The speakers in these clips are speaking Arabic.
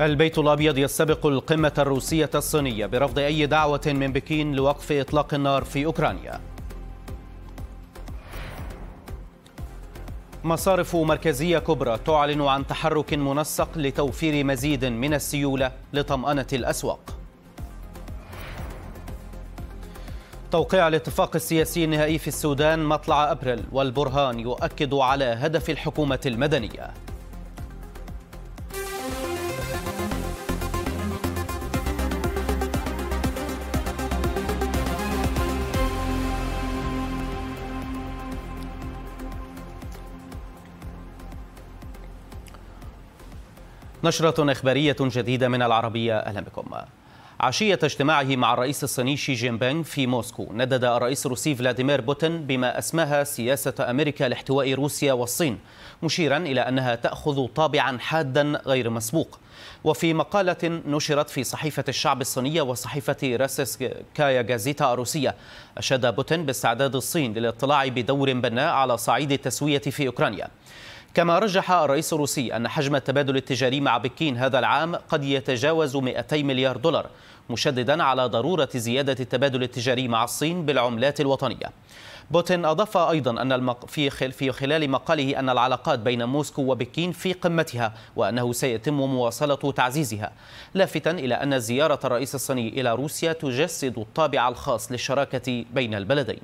البيت الابيض يستبق القمه الروسيه الصينيه برفض اي دعوه من بكين لوقف اطلاق النار في اوكرانيا. مصارف مركزيه كبرى تعلن عن تحرك منسق لتوفير مزيد من السيوله لطمانه الاسواق. توقيع الاتفاق السياسي النهائي في السودان مطلع ابريل والبرهان يؤكد على هدف الحكومه المدنيه. نشرة إخبارية جديدة من العربية أهلا بكم عشية اجتماعه مع الرئيس الصيني شي جين بينغ في موسكو ندد الرئيس الروسي فلاديمير بوتين بما أسماها سياسة أمريكا لاحتواء روسيا والصين مشيرا إلى أنها تأخذ طابعا حادا غير مسبوق وفي مقالة نشرت في صحيفة الشعب الصينية وصحيفة راسس كايا جازيتا الروسية أشاد بوتين باستعداد الصين للاطلاع بدور بناء على صعيد التسوية في أوكرانيا كما رجح الرئيس الروسي أن حجم التبادل التجاري مع بكين هذا العام قد يتجاوز 200 مليار دولار مشددا على ضرورة زيادة التبادل التجاري مع الصين بالعملات الوطنية بوتين أضاف أيضا أن المق... في, خل... في خلال مقاله أن العلاقات بين موسكو وبكين في قمتها وأنه سيتم مواصلة تعزيزها لافتا إلى أن زيارة الرئيس الصيني إلى روسيا تجسد الطابع الخاص للشراكة بين البلدين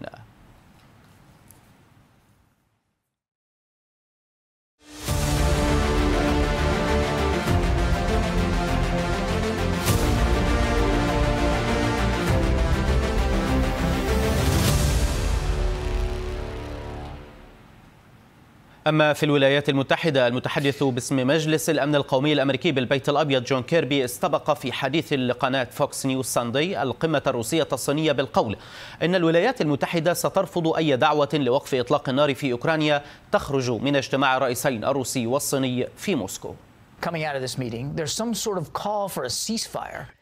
أما في الولايات المتحدة المتحدث باسم مجلس الأمن القومي الأمريكي بالبيت الأبيض جون كيربي استبق في حديث لقناة فوكس نيوز ساندي القمة الروسية الصينية بالقول إن الولايات المتحدة سترفض أي دعوة لوقف إطلاق النار في أوكرانيا تخرج من اجتماع الرئيسين الروسي والصيني في موسكو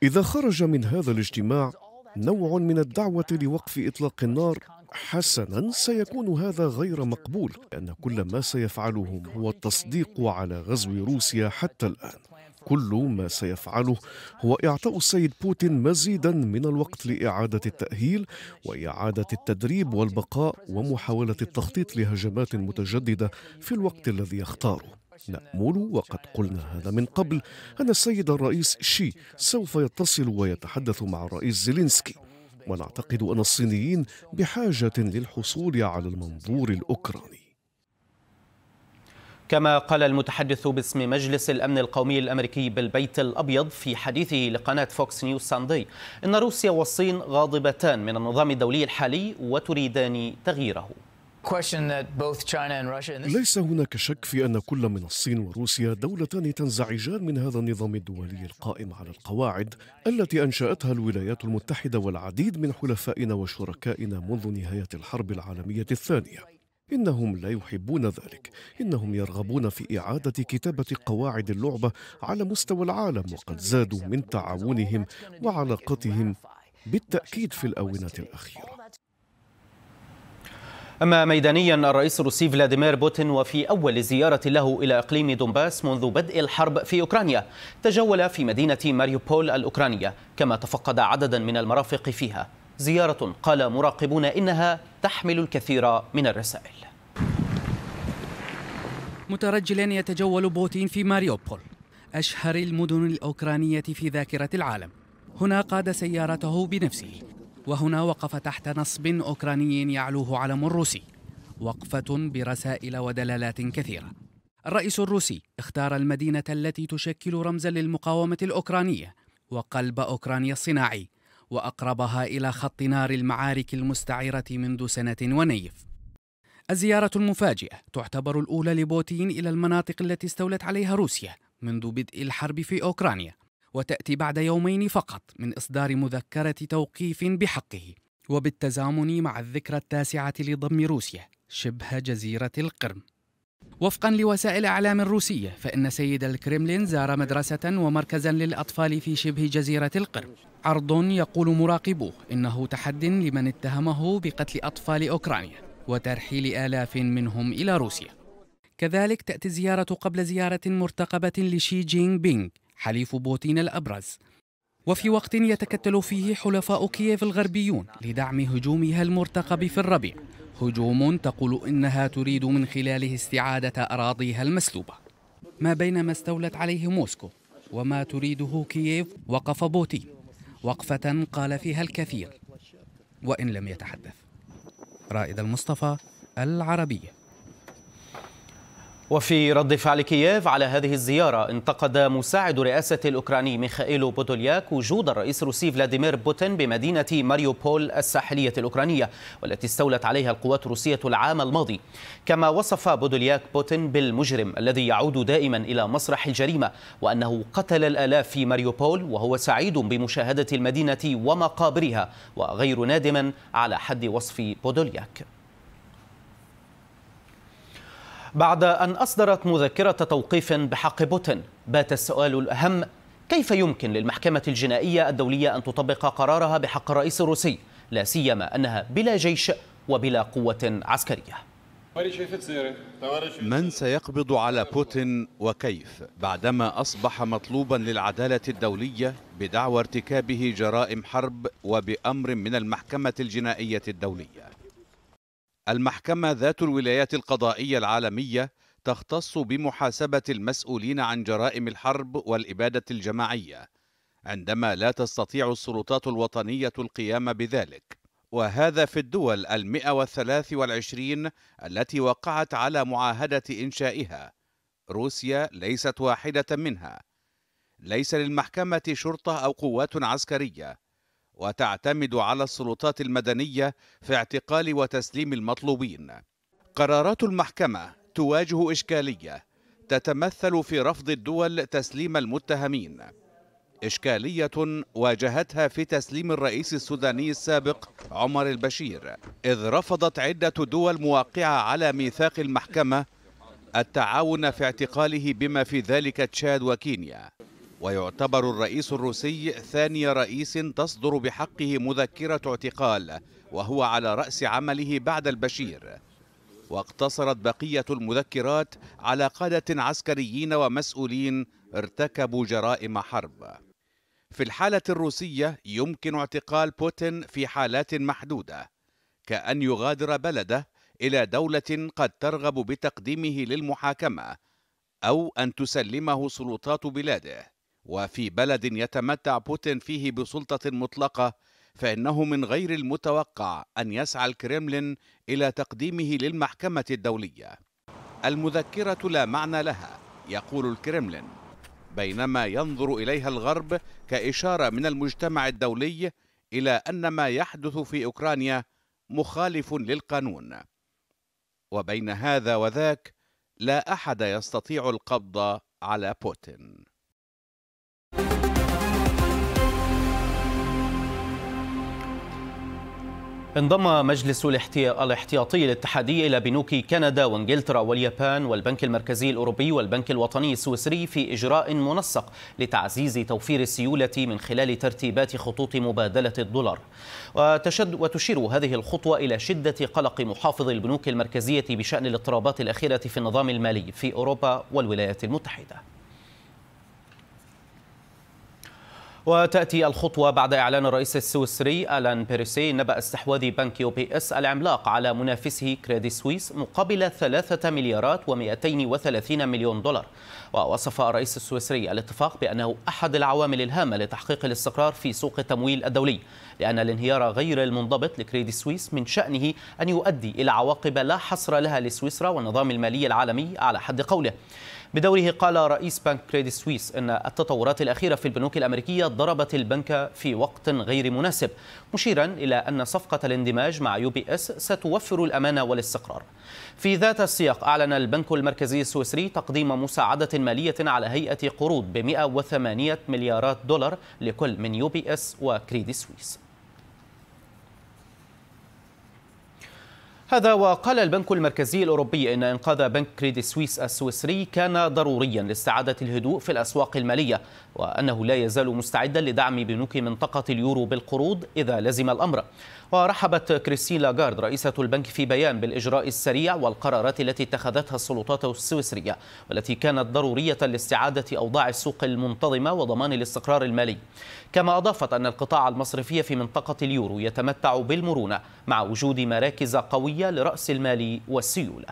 إذا خرج من هذا الاجتماع نوع من الدعوة لوقف إطلاق النار حسنا سيكون هذا غير مقبول لأن كل ما سيفعله هو التصديق على غزو روسيا حتى الآن كل ما سيفعله هو إعطاء السيد بوتين مزيدا من الوقت لإعادة التأهيل وإعادة التدريب والبقاء ومحاولة التخطيط لهجمات متجددة في الوقت الذي يختاره نأمل وقد قلنا هذا من قبل أن السيد الرئيس شي سوف يتصل ويتحدث مع الرئيس زيلينسكي ونعتقد أن الصينيين بحاجة للحصول على المنظور الأوكراني كما قال المتحدث باسم مجلس الأمن القومي الأمريكي بالبيت الأبيض في حديثه لقناة فوكس نيوز ساندي إن روسيا والصين غاضبتان من النظام الدولي الحالي وتريدان تغييره ليس هناك شك في أن كل من الصين وروسيا دولتان تنزعجان من هذا النظام الدولي القائم على القواعد التي أنشأتها الولايات المتحدة والعديد من حلفائنا وشركائنا منذ نهاية الحرب العالمية الثانية إنهم لا يحبون ذلك إنهم يرغبون في إعادة كتابة قواعد اللعبة على مستوى العالم وقد زادوا من تعاونهم وعلاقتهم بالتأكيد في الآونة الأخيرة أما ميدانيا الرئيس الروسي فلاديمير بوتين وفي أول زيارة له إلى إقليم دونباس منذ بدء الحرب في أوكرانيا تجول في مدينة ماريوبول الأوكرانية كما تفقد عددا من المرافق فيها زيارة قال مراقبون إنها تحمل الكثير من الرسائل مترجلا يتجول بوتين في ماريوبول أشهر المدن الأوكرانية في ذاكرة العالم هنا قاد سيارته بنفسه وهنا وقف تحت نصب أوكراني يعلوه علم روسي وقفة برسائل ودلالات كثيرة الرئيس الروسي اختار المدينة التي تشكل رمزا للمقاومة الأوكرانية وقلب أوكرانيا الصناعي وأقربها إلى خط نار المعارك المستعيرة منذ سنة ونيف الزيارة المفاجئة تعتبر الأولى لبوتين إلى المناطق التي استولت عليها روسيا منذ بدء الحرب في أوكرانيا وتأتي بعد يومين فقط من إصدار مذكرة توقيف بحقه وبالتزامن مع الذكرى التاسعة لضم روسيا شبه جزيرة القرم وفقا لوسائل اعلام الروسية فان سيد الكريملين زار مدرسه ومركزا للاطفال في شبه جزيره القرم عرض يقول مراقبوه انه تحد لمن اتهمه بقتل اطفال اوكرانيا وترحيل الاف منهم الى روسيا كذلك تاتي زياره قبل زياره مرتقبه لشي جين بينغ حليف بوتين الأبرز وفي وقت يتكتل فيه حلفاء كييف الغربيون لدعم هجومها المرتقب في الربيع هجوم تقول إنها تريد من خلاله استعادة أراضيها المسلوبة ما بين ما استولت عليه موسكو وما تريده كييف وقف بوتين وقفة قال فيها الكثير وإن لم يتحدث رائد المصطفى العربية وفي رد فعل كييف على هذه الزيارة انتقد مساعد رئاسة الأوكراني ميخائيل بودولياك وجود الرئيس الروسي فلاديمير بوتين بمدينة ماريوبول الساحلية الأوكرانية والتي استولت عليها القوات الروسية العام الماضي كما وصف بودولياك بوتين بالمجرم الذي يعود دائما إلى مسرح الجريمة وأنه قتل الآلاف في ماريوبول وهو سعيد بمشاهدة المدينة ومقابرها وغير نادم على حد وصف بودولياك بعد أن أصدرت مذكرة توقيف بحق بوتين بات السؤال الأهم كيف يمكن للمحكمة الجنائية الدولية أن تطبق قرارها بحق الرئيس الروسي لا سيما أنها بلا جيش وبلا قوة عسكرية من سيقبض على بوتين وكيف بعدما أصبح مطلوبا للعدالة الدولية بدعوى ارتكابه جرائم حرب وبأمر من المحكمة الجنائية الدولية المحكمة ذات الولايات القضائية العالمية تختص بمحاسبة المسؤولين عن جرائم الحرب والإبادة الجماعية عندما لا تستطيع السلطات الوطنية القيام بذلك وهذا في الدول المئة والثلاث والعشرين التي وقعت على معاهدة إنشائها روسيا ليست واحدة منها ليس للمحكمة شرطة أو قوات عسكرية وتعتمد على السلطات المدنية في اعتقال وتسليم المطلوبين قرارات المحكمة تواجه إشكالية تتمثل في رفض الدول تسليم المتهمين إشكالية واجهتها في تسليم الرئيس السوداني السابق عمر البشير إذ رفضت عدة دول مواقعة على ميثاق المحكمة التعاون في اعتقاله بما في ذلك تشاد وكينيا ويعتبر الرئيس الروسي ثاني رئيس تصدر بحقه مذكرة اعتقال وهو على رأس عمله بعد البشير واقتصرت بقية المذكرات على قادة عسكريين ومسؤولين ارتكبوا جرائم حرب في الحالة الروسية يمكن اعتقال بوتين في حالات محدودة كأن يغادر بلده إلى دولة قد ترغب بتقديمه للمحاكمة أو أن تسلمه سلطات بلاده وفي بلد يتمتع بوتين فيه بسلطة مطلقة فإنه من غير المتوقع أن يسعى الكريملين إلى تقديمه للمحكمة الدولية المذكرة لا معنى لها يقول الكريملين بينما ينظر إليها الغرب كإشارة من المجتمع الدولي إلى أن ما يحدث في أوكرانيا مخالف للقانون وبين هذا وذاك لا أحد يستطيع القبض على بوتين انضم مجلس الاحتياطي الاتحادي إلى بنوك كندا وانجلترا واليابان والبنك المركزي الأوروبي والبنك الوطني السويسري في إجراء منسق لتعزيز توفير السيولة من خلال ترتيبات خطوط مبادلة الدولار وتشد وتشير هذه الخطوة إلى شدة قلق محافظ البنوك المركزية بشأن الاضطرابات الأخيرة في النظام المالي في أوروبا والولايات المتحدة وتأتي الخطوة بعد إعلان الرئيس السويسري ألان بيريسي نبأ استحواذ بنك يو بي اس العملاق على منافسه كريدي سويس مقابل 3 مليارات و230 مليون دولار ووصف الرئيس السويسري الاتفاق بأنه أحد العوامل الهامة لتحقيق الاستقرار في سوق التمويل الدولي لأن الانهيار غير المنضبط لكريدي سويس من شأنه أن يؤدي إلى عواقب لا حصر لها لسويسرا والنظام المالي العالمي على حد قوله بدوره قال رئيس بنك كريدي سويس أن التطورات الأخيرة في البنوك الأمريكية ضربت البنك في وقت غير مناسب مشيرا إلى أن صفقة الاندماج مع يو بي اس ستوفر الأمان والاستقرار في ذات السياق أعلن البنك المركزي السويسري تقديم مساعدة مالية على هيئة قروض ب 108 مليارات دولار لكل من يو بي اس وكريدي سويس هذا وقال البنك المركزي الأوروبي إن إنقاذ بنك كريدي سويس السويسري كان ضروريا لاستعادة الهدوء في الأسواق المالية وأنه لا يزال مستعدا لدعم بنوك منطقة اليورو بالقروض إذا لزم الأمر ورحبت كريستين لاغارد رئيسة البنك في بيان بالإجراء السريع والقرارات التي اتخذتها السلطات السويسرية والتي كانت ضرورية لاستعادة أوضاع السوق المنتظمة وضمان الاستقرار المالي كما أضافت أن القطاع المصرفي في منطقة اليورو يتمتع بالمرونة مع وجود مراكز قوية لرأس المال والسيولة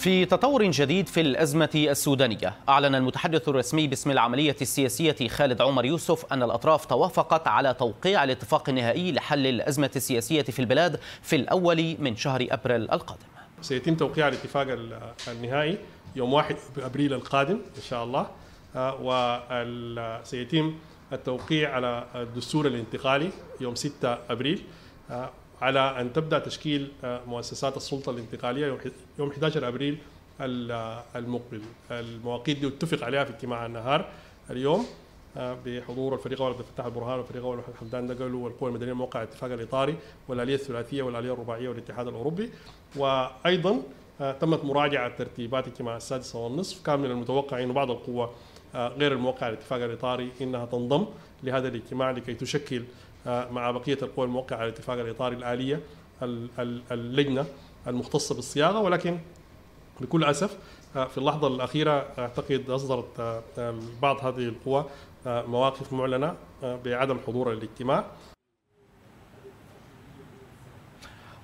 في تطور جديد في الأزمة السودانية أعلن المتحدث الرسمي باسم العملية السياسية خالد عمر يوسف أن الأطراف توافقت على توقيع الاتفاق النهائي لحل الأزمة السياسية في البلاد في الأول من شهر أبريل القادم سيتم توقيع الاتفاق النهائي يوم 1 أبريل القادم إن شاء الله آه، وسيتم التوقيع على الدستور الانتقالي يوم 6 أبريل آه، على ان تبدا تشكيل آه، مؤسسات السلطه الانتقاليه يوم 11 ابريل آه، المقبل المواقيت دي اتفق عليها في اجتماع النهار اليوم آه، بحضور الفريق اول عبد الفتاح البرهان والفريق اول محمد حمدان دقلو والقوى المدنيه موقع الاتفاق الاطاري والاليه الثلاثيه والاليه الرباعيه والاتحاد الاوروبي وايضا تمت مراجعه ترتيبات اجتماع السادسه والنصف كان من المتوقع انه بعض القوى غير الموقع الاتفاق الاطاري انها تنضم لهذا الاجتماع لكي تشكل آه، مع بقية القوى الموقعة على اتفاق الإطار الآلية اللجنة المختصة بالصياغة ولكن بكل أسف آه، في اللحظة الأخيرة أعتقد أصدرت آه، بعض هذه القوى مواقف معلنة بعدم حضور الاجتماع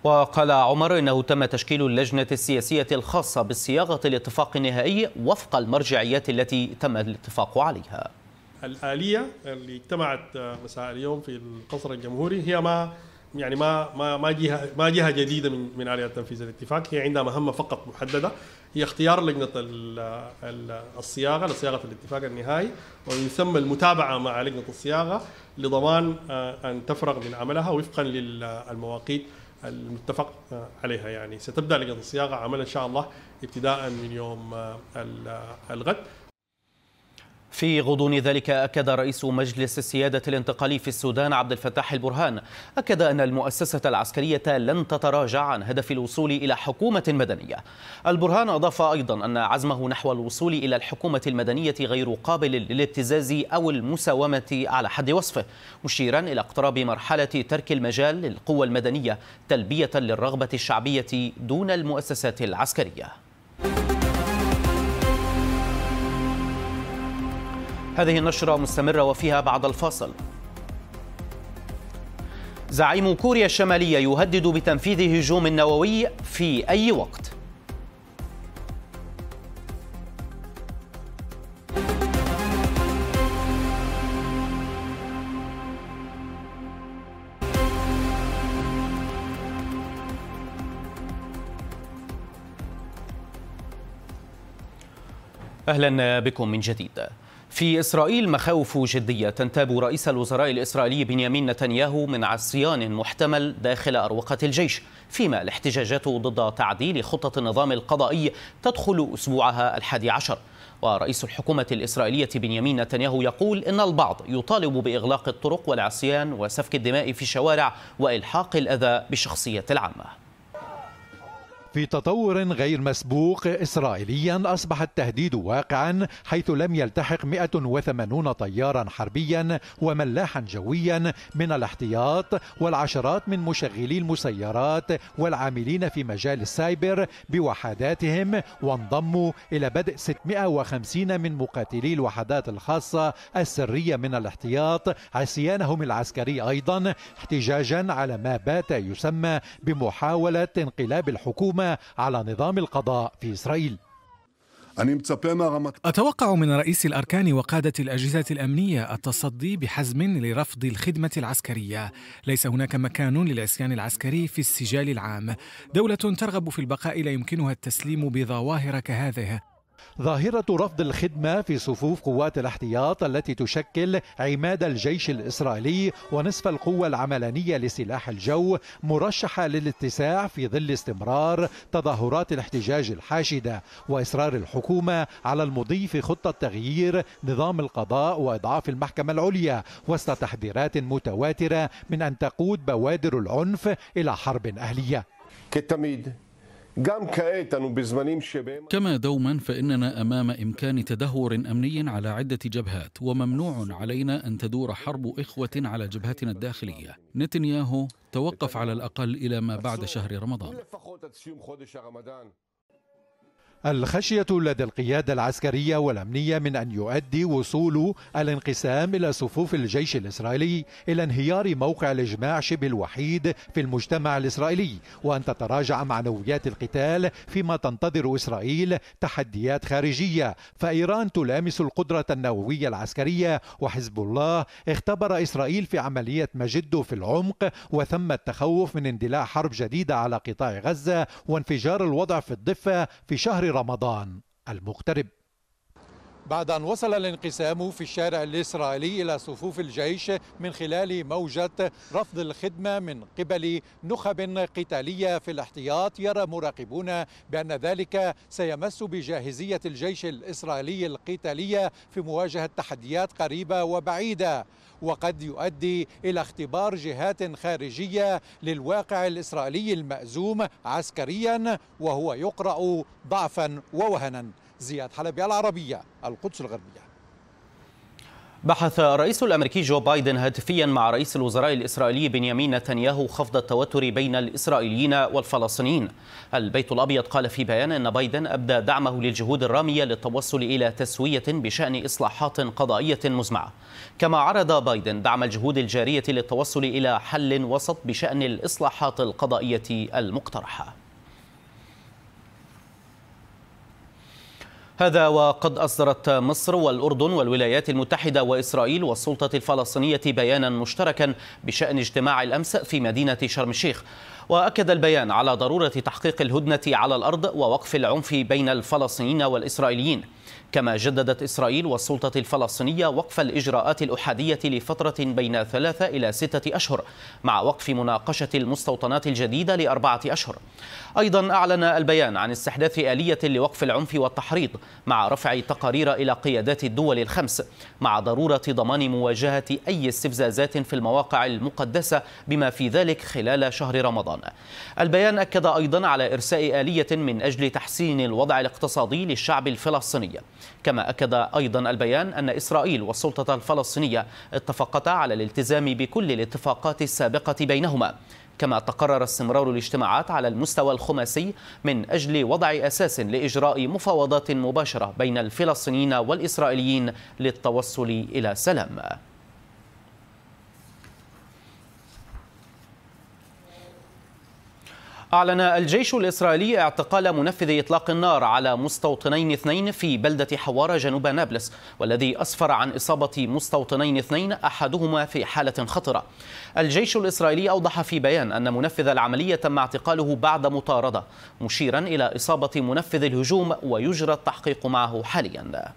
وقال عمر انه تم تشكيل اللجنه السياسيه الخاصه بصياغه الاتفاق النهائي وفق المرجعيات التي تم الاتفاق عليها الاليه اللي اجتمعت آه، مساء اليوم في القصر الجمهوري هي ما يعني ما ما ما جهه ما جهه جديده من من اليات تنفيذ الاتفاق هي عندها مهمه فقط محدده هي اختيار لجنه الصياغه لصياغه الاتفاق النهائي ومن ثم المتابعه مع لجنه الصياغه لضمان آه، ان تفرغ من عملها وفقا للمواقيت المتفق آه، عليها يعني ستبدا لجنه الصياغه عمل ان شاء الله ابتداء من يوم الغد في غضون ذلك أكد رئيس مجلس السيادة الانتقالي في السودان عبد الفتاح البرهان أكد أن المؤسسة العسكرية لن تتراجع عن هدف الوصول إلى حكومة مدنية البرهان أضاف أيضا أن عزمه نحو الوصول إلى الحكومة المدنية غير قابل للابتزاز أو المساومة على حد وصفه مشيرا إلى اقتراب مرحلة ترك المجال للقوى المدنية تلبية للرغبة الشعبية دون المؤسسات العسكرية هذه النشرة مستمرة وفيها بعد الفاصل زعيم كوريا الشمالية يهدد بتنفيذ هجوم نووي في أي وقت أهلا بكم من جديد في إسرائيل مخاوف جدية تنتاب رئيس الوزراء الإسرائيلي بنيامين نتنياهو من عصيان محتمل داخل أروقة الجيش فيما الاحتجاجات ضد تعديل خطة النظام القضائي تدخل أسبوعها الحادي عشر ورئيس الحكومة الإسرائيلية بنيامين نتنياهو يقول إن البعض يطالب بإغلاق الطرق والعصيان وسفك الدماء في الشوارع وإلحاق الأذى بالشخصية العامة في تطور غير مسبوق إسرائيليا أصبح التهديد واقعا حيث لم يلتحق 180 طيارا حربيا وملاحا جويا من الاحتياط والعشرات من مشغلي المسيرات والعاملين في مجال السايبر بوحداتهم وانضموا إلى بدء 650 من مقاتلي الوحدات الخاصة السرية من الاحتياط عصيانهم العسكري أيضا احتجاجا على ما بات يسمى بمحاولة انقلاب الحكومة على نظام القضاء في إسرائيل أتوقع من رئيس الأركان وقادة الأجهزة الأمنية التصدي بحزم لرفض الخدمة العسكرية ليس هناك مكان للعصيان العسكري في السجال العام دولة ترغب في البقاء لا يمكنها التسليم بظواهر كهذه ظاهرة رفض الخدمة في صفوف قوات الاحتياط التي تشكل عماد الجيش الإسرائيلي ونصف القوة العملانية لسلاح الجو مرشحة للاتساع في ظل استمرار تظاهرات الاحتجاج الحاشدة وإصرار الحكومة على المضي في خطة تغيير نظام القضاء وإضعاف المحكمة العليا وسط تحذيرات متواترة من أن تقود بوادر العنف إلى حرب أهلية كالتميد كما دوما فإننا أمام إمكان تدهور أمني على عدة جبهات وممنوع علينا أن تدور حرب إخوة على جبهتنا الداخلية نتنياهو توقف على الأقل إلى ما بعد شهر رمضان الخشية لدى القيادة العسكرية والأمنية من أن يؤدي وصول الانقسام إلى صفوف الجيش الإسرائيلي إلى انهيار موقع الإجماع شبه الوحيد في المجتمع الإسرائيلي وأن تتراجع معنويات القتال فيما تنتظر إسرائيل تحديات خارجية فإيران تلامس القدرة النووية العسكرية وحزب الله اختبر إسرائيل في عملية مجده في العمق وثم التخوف من اندلاع حرب جديدة على قطاع غزة وانفجار الوضع في الضفة في شهر رمضان المغترب بعد أن وصل الانقسام في الشارع الإسرائيلي إلى صفوف الجيش من خلال موجة رفض الخدمة من قبل نخب قتالية في الاحتياط يرى مراقبون بأن ذلك سيمس بجاهزية الجيش الإسرائيلي القتالية في مواجهة تحديات قريبة وبعيدة وقد يؤدي إلى اختبار جهات خارجية للواقع الإسرائيلي المأزوم عسكريا وهو يقرأ ضعفا ووهنا زياد حلبي العربية القدس الغربية بحث الرئيس الامريكي جو بايدن هاتفيا مع رئيس الوزراء الاسرائيلي بنيامين نتنياهو خفض التوتر بين الاسرائيليين والفلسطينيين. البيت الابيض قال في بيان ان بايدن ابدى دعمه للجهود الراميه للتوصل الى تسويه بشان اصلاحات قضائيه مزمعه. كما عرض بايدن دعم الجهود الجاريه للتوصل الى حل وسط بشان الاصلاحات القضائيه المقترحه. هذا وقد أصدرت مصر والأردن والولايات المتحدة وإسرائيل والسلطة الفلسطينية بيانا مشتركا بشأن اجتماع الأمس في مدينة شرم الشيخ وأكد البيان على ضرورة تحقيق الهدنة على الأرض ووقف العنف بين الفلسطينيين والإسرائيليين كما جددت إسرائيل والسلطة الفلسطينية وقف الإجراءات الأحادية لفترة بين ثلاثة إلى ستة أشهر مع وقف مناقشة المستوطنات الجديدة لأربعة أشهر أيضا أعلن البيان عن استحداث آلية لوقف العنف والتحريض مع رفع تقارير إلى قيادات الدول الخمس مع ضرورة ضمان مواجهة أي استفزازات في المواقع المقدسة بما في ذلك خلال شهر رمضان السلطان البيان أكد أيضا على إرساء آلية من أجل تحسين الوضع الاقتصادي للشعب الفلسطيني كما أكد أيضا البيان أن إسرائيل والسلطة الفلسطينية اتفقتا على الالتزام بكل الاتفاقات السابقة بينهما كما تقرر استمرار الاجتماعات على المستوى الخماسي من أجل وضع أساس لإجراء مفاوضات مباشرة بين الفلسطينيين والإسرائيليين للتوصل إلى سلام أعلن الجيش الإسرائيلي اعتقال منفذ إطلاق النار على مستوطنين اثنين في بلدة حوارة جنوب نابلس والذي أسفر عن إصابة مستوطنين اثنين أحدهما في حالة خطرة الجيش الإسرائيلي أوضح في بيان أن منفذ العملية تم اعتقاله بعد مطاردة مشيرا إلى إصابة منفذ الهجوم ويجرى التحقيق معه حاليا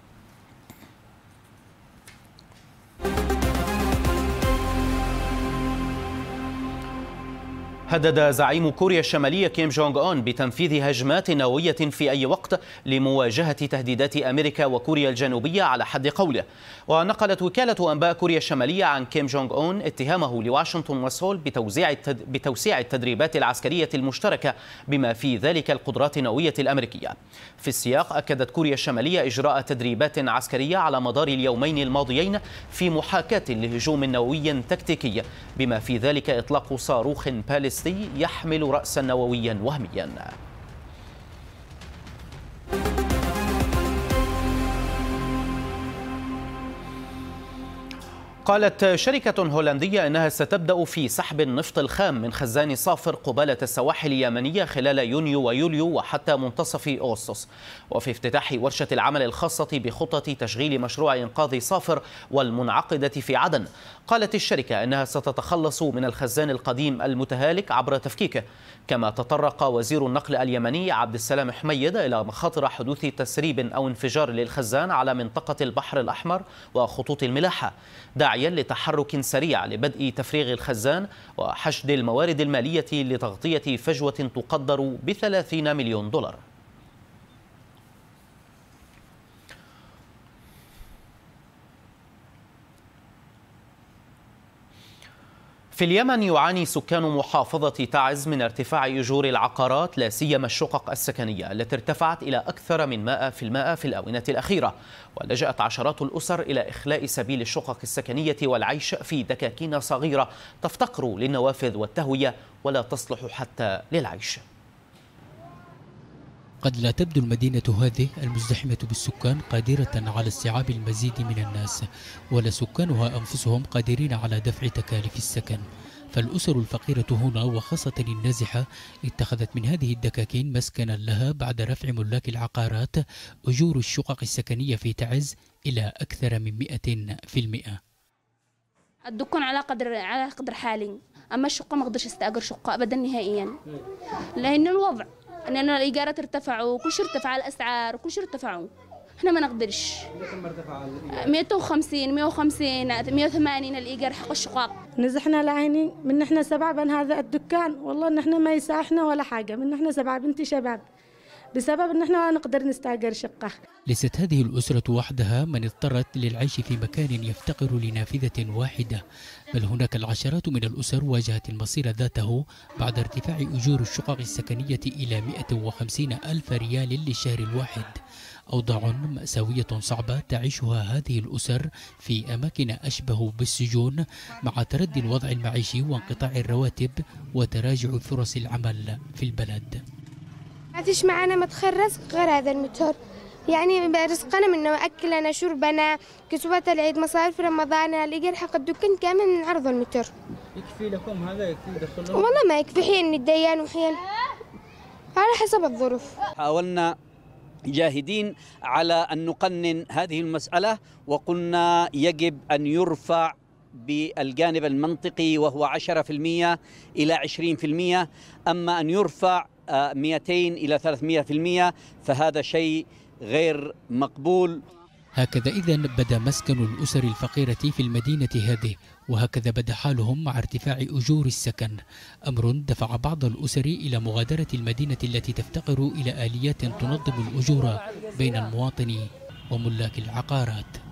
هدد زعيم كوريا الشمالية كيم جونغ أون بتنفيذ هجمات نووية في أي وقت لمواجهة تهديدات أمريكا وكوريا الجنوبية على حد قوله ونقلت وكالة أنباء كوريا الشمالية عن كيم جونغ أون اتهامه لواشنطن وسول بتوزيع التد... بتوسيع التدريبات العسكرية المشتركة بما في ذلك القدرات النووية الأمريكية في السياق أكدت كوريا الشمالية إجراء تدريبات عسكرية على مدار اليومين الماضيين في محاكاة لهجوم نووي تكتيكي بما في ذلك إطلاق صاروخ باليس الفلسطيني يحمل رأسا نوويا وهميا قالت شركة هولندية أنها ستبدأ في سحب النفط الخام من خزان صافر قبالة السواحل اليمنية خلال يونيو ويوليو وحتى منتصف أغسطس وفي افتتاح ورشة العمل الخاصة بخطة تشغيل مشروع إنقاذ صافر والمنعقدة في عدن قالت الشركة أنها ستتخلص من الخزان القديم المتهالك عبر تفكيكه كما تطرق وزير النقل اليمني عبد السلام حميد إلى مخاطر حدوث تسريب أو انفجار للخزان على منطقة البحر الأحمر وخطوط الملاحة دعا داعيا لتحرك سريع لبدء تفريغ الخزان وحشد الموارد المالية لتغطية فجوة تقدر بثلاثين مليون دولار في اليمن يعاني سكان محافظة تعز من ارتفاع أجور العقارات لا سيما الشقق السكنية التي ارتفعت إلى أكثر من 100% في, في الآونة الأخيرة ولجأت عشرات الأسر إلى إخلاء سبيل الشقق السكنية والعيش في دكاكين صغيرة تفتقر للنوافذ والتهوية ولا تصلح حتى للعيش قد لا تبدو المدينة هذه المزدحمة بالسكان قادرة على استيعاب المزيد من الناس ولا سكانها أنفسهم قادرين على دفع تكاليف السكن فالأسر الفقيرة هنا وخاصة النازحة اتخذت من هذه الدكاكين مسكنا لها بعد رفع ملاك العقارات أجور الشقق السكنية في تعز إلى أكثر من 100% الدكان على قدر على قدر حالي اما الشقه ما اقدرش استاجر شقه ابدا نهائيا لان الوضع لأنه الإيجارات ارتفعوا كل شيء ارتفع الأسعار كل شيء ارتفعوا احنا ما نقدرش كم ارتفع 150 150 180 الايجار حق الشقق نزحنا لعيني من احنا سبعه بن هذا الدكان والله ان احنا ما يساحنا ولا حاجه من احنا سبعه بنتي شباب بسبب ان احنا ما نقدر نستاجر شقه ليست هذه الاسره وحدها من اضطرت للعيش في مكان يفتقر لنافذه واحده بل هناك العشرات من الأسر واجهت المصير ذاته بعد ارتفاع أجور الشقق السكنية إلى 150 ألف ريال للشهر الواحد أوضاع مأساوية صعبة تعيشها هذه الأسر في أماكن أشبه بالسجون مع تردي الوضع المعيشي وانقطاع الرواتب وتراجع فرص العمل في البلد ما فيش معنا متخرج غير هذا المتر يعني رزقنا منه أكلنا شربنا كسوة العيد مصاريف رمضان اللي حق الدكان كامل من عرض المتر يكفي لكم هذا يكفي دخلنا والله ما يكفي حين الديان وحين على حسب الظروف حاولنا جاهدين على أن نقنن هذه المسألة وقلنا يجب أن يرفع بالجانب المنطقي وهو 10% إلى 20% أما أن يرفع 200 آه، إلى 300% فهذا شيء غير مقبول هكذا إذا بدا مسكن الأسر الفقيرة في المدينة هذه وهكذا بدا حالهم مع ارتفاع أجور السكن أمر دفع بعض الأسر إلى مغادرة المدينة التي تفتقر إلى آليات تنظم الأجور بين المواطن وملاك العقارات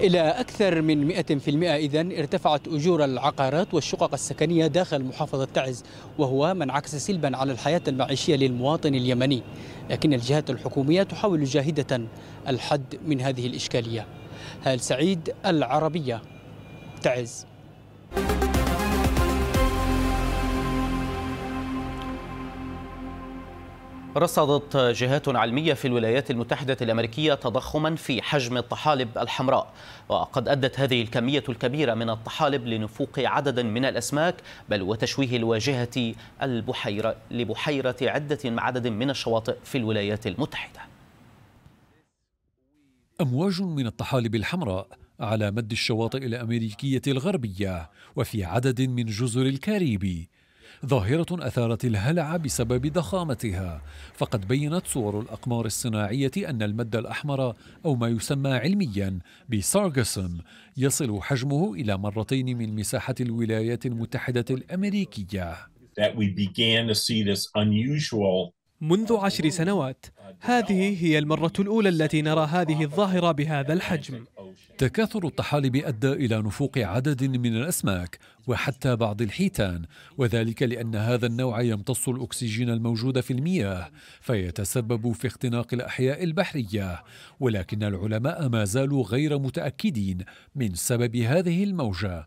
إلى أكثر من 100% إذا ارتفعت أجور العقارات والشقق السكنية داخل محافظة تعز وهو ما انعكس سلبا على الحياة المعيشية للمواطن اليمني لكن الجهات الحكومية تحاول جاهدة الحد من هذه الإشكالية هال سعيد العربية تعز رصدت جهات علمية في الولايات المتحدة الأمريكية تضخما في حجم الطحالب الحمراء وقد أدت هذه الكمية الكبيرة من الطحالب لنفوق عدد من الأسماك بل وتشويه الواجهة البحيرة لبحيرة عدة عدد من الشواطئ في الولايات المتحدة أمواج من الطحالب الحمراء على مد الشواطئ الأمريكية الغربية وفي عدد من جزر الكاريبي ظاهرة أثارت الهلع بسبب ضخامتها فقد بينت صور الأقمار الصناعية أن المد الأحمر أو ما يسمى علميا بسارغسون يصل حجمه إلى مرتين من مساحة الولايات المتحدة الأمريكية منذ عشر سنوات هذه هي المرة الأولى التي نرى هذه الظاهرة بهذا الحجم تكاثر الطحالب أدى إلى نفوق عدد من الأسماك وحتى بعض الحيتان وذلك لأن هذا النوع يمتص الأكسجين الموجود في المياه فيتسبب في اختناق الأحياء البحرية ولكن العلماء ما زالوا غير متأكدين من سبب هذه الموجة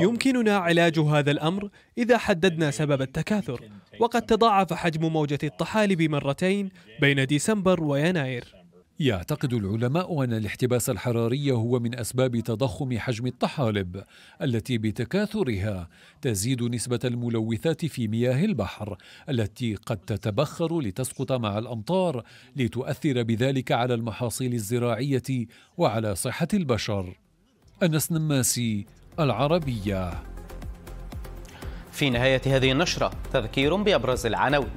يمكننا علاج هذا الأمر إذا حددنا سبب التكاثر وقد تضاعف حجم موجة الطحالب مرتين بين ديسمبر ويناير يعتقد العلماء أن الاحتباس الحراري هو من أسباب تضخم حجم الطحالب التي بتكاثرها تزيد نسبة الملوثات في مياه البحر التي قد تتبخر لتسقط مع الأمطار لتؤثر بذلك على المحاصيل الزراعية وعلى صحة البشر أنس نماسي العربية في نهاية هذه النشرة تذكير بأبرز العناوين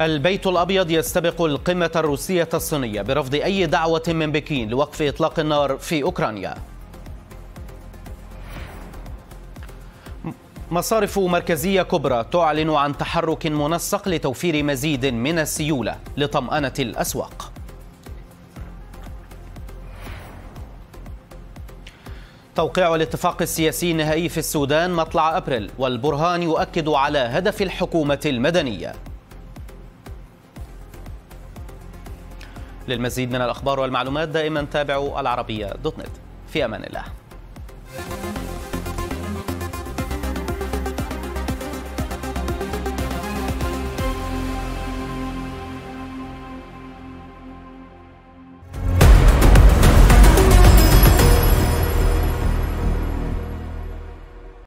البيت الأبيض يستبق القمة الروسية الصينية برفض أي دعوة من بكين لوقف إطلاق النار في أوكرانيا مصارف مركزية كبرى تعلن عن تحرك منسق لتوفير مزيد من السيولة لطمأنة الأسواق توقيع الاتفاق السياسي النهائي في السودان مطلع أبريل والبرهان يؤكد على هدف الحكومة المدنية للمزيد من الأخبار والمعلومات دائما تابعوا العربية دوت نت في أمان الله